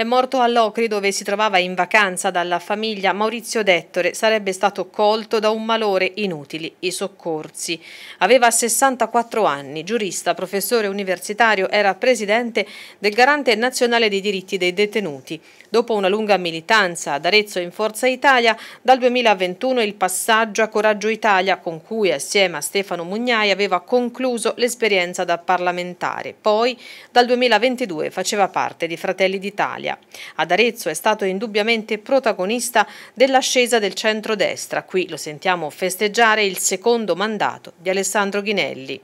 È morto a Locri dove si trovava in vacanza dalla famiglia Maurizio Dettore, sarebbe stato colto da un malore inutili, i soccorsi. Aveva 64 anni, giurista, professore universitario, era presidente del Garante Nazionale dei Diritti dei Detenuti. Dopo una lunga militanza ad Arezzo in Forza Italia, dal 2021 il passaggio a Coraggio Italia con cui assieme a Stefano Mugnai aveva concluso l'esperienza da parlamentare. Poi dal 2022 faceva parte di Fratelli d'Italia. Italia. Ad Arezzo è stato indubbiamente protagonista dell'ascesa del centrodestra. Qui lo sentiamo festeggiare il secondo mandato di Alessandro Ghinelli.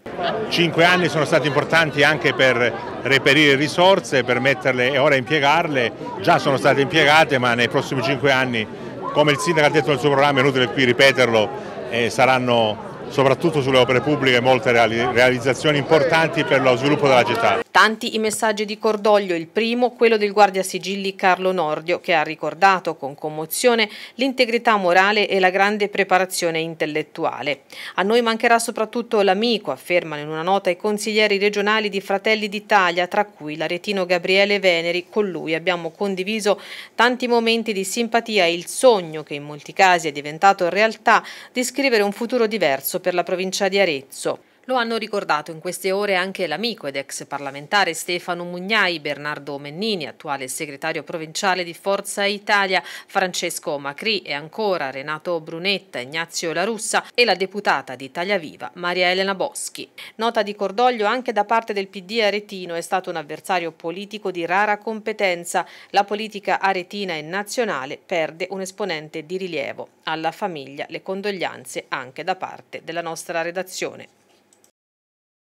Cinque anni sono stati importanti anche per reperire risorse, per metterle e ora impiegarle. Già sono state impiegate ma nei prossimi cinque anni, come il sindaco ha detto nel suo programma, è inutile qui ripeterlo, eh, saranno soprattutto sulle opere pubbliche molte realizzazioni importanti per lo sviluppo della città. Tanti i messaggi di cordoglio, il primo quello del guardia sigilli Carlo Nordio che ha ricordato con commozione l'integrità morale e la grande preparazione intellettuale. A noi mancherà soprattutto l'amico, affermano in una nota i consiglieri regionali di Fratelli d'Italia, tra cui l'aretino Gabriele Veneri. Con lui abbiamo condiviso tanti momenti di simpatia e il sogno, che in molti casi è diventato realtà, di scrivere un futuro diverso per la provincia di Arezzo. Lo hanno ricordato in queste ore anche l'amico ed ex parlamentare Stefano Mugnai, Bernardo Mennini, attuale segretario provinciale di Forza Italia, Francesco Macri e ancora Renato Brunetta, Ignazio La Russa e la deputata di Italia Viva Maria Elena Boschi. Nota di cordoglio anche da parte del PD aretino è stato un avversario politico di rara competenza. La politica aretina e nazionale perde un esponente di rilievo. Alla famiglia le condoglianze anche da parte della nostra redazione.